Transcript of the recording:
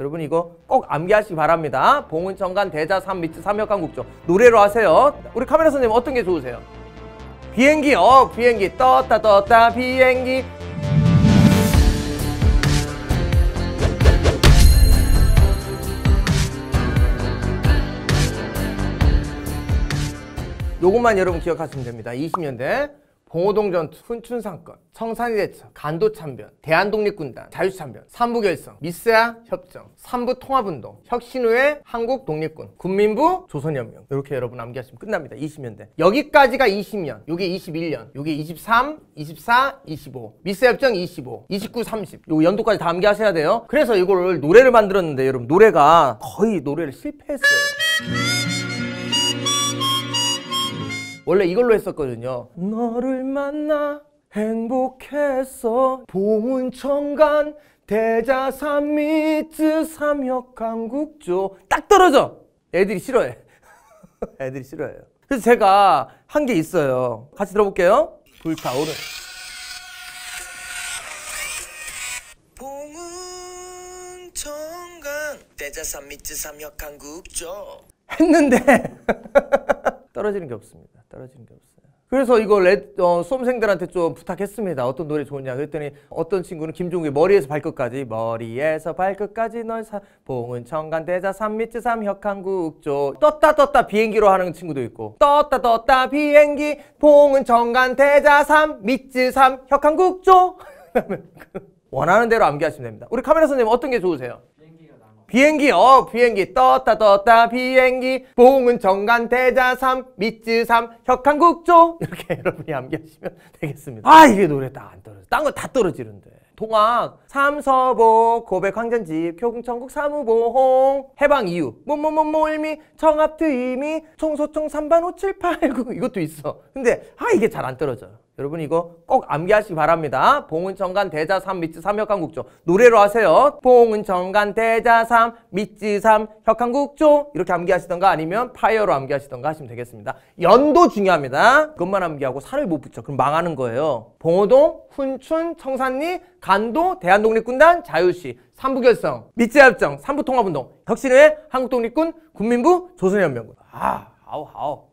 여러분 이거 꼭 암기하시기 바랍니다. 봉은 천간 대자 삼 미츠 삼역간 국조 노래로 하세요. 우리 카메라 선생님 어떤 게 좋으세요? 비행기 어 비행기 떴다 떴다 비행기 요것만 여러분 기억하시면 됩니다. 20년대 봉오동 전투, 훈춘 상권 청산리 대첩, 간도 참변, 대한독립군단, 자유 참변, 삼부 결성, 미스야 협정, 삼부 통합운동, 혁신 후에 한국 독립군, 국민부 조선혁명 이렇게 여러분 암기하시면 끝납니다. 20년대 여기까지가 20년, 요게 21년, 요게 23, 24, 25, 미스야 협정 25, 29, 30. 요 연도까지 다 암기하셔야 돼요. 그래서 이걸 노래를 만들었는데 여러분 노래가 거의 노래를 실패했어요. 원래 이걸로 했었거든요. 너를 만나 행복했어 보은청간 대자삼 미트 삼역강국조 딱 떨어져 애들이 싫어해 애들이 싫어해요 그래서 제가 한 게 있어요 같이 들어볼게요 불타오르 봉은청강 대자삼 미트 삼역강국조 했는데 떨어지는 게 없습니다. 떨어지는 게 없어요. 그래서 이거 레드, 어, 수험생들한테 좀 부탁했습니다. 어떤 노래 좋냐 그랬더니 어떤 친구는 김종국의 머리에서 발끝까지 머리에서 발끝까지 널 사, 봉은 청간대자 삼미츠 삼혁한국조 떴다 떴다 비행기로 하는 친구도 있고 떴다 떴다 비행기 봉은 청간대자 삼미츠 삼혁한국조 그 원하는 대로 암기하시면 됩니다. 우리 카메라 선생님 어떤 게 좋으세요? 비행기 어 비행기 떴다 떴다 비행기 봉은 정관 대자삼 미지삼 혁한국조 이렇게 여러분이 암기하시면 되겠습니다 아 이게 노래 딱 안 떨어져 딴 거 다 떨어지는데 동학 삼서보 고백 황전집 교궁천국 사무보홍 해방 이유 뭐뭐뭐뭐미청합트이 총소총 삼반오칠팔구 이것도 있어 근데 아 이게 잘 안 떨어져요 여러분 이거 꼭 암기하시기 바랍니다. 봉은천간 대자삼 밑지 삼 혁한국조 노래로 하세요. 봉은천간 대자삼 밑지 삼 혁한국조 이렇게 암기하시던가 아니면 파이어로 암기하시던가 하시면 되겠습니다. 연도 중요합니다. 그것만 암기하고 살을 못 붙여. 그럼 망하는 거예요. 봉호동, 훈춘, 청산리, 간도, 대한독립군단, 자유시, 삼부결성, 밑지합정, 삼부통합운동, 혁신회, 한국독립군, 국민부, 조선혁명군. 아, 아우 아우.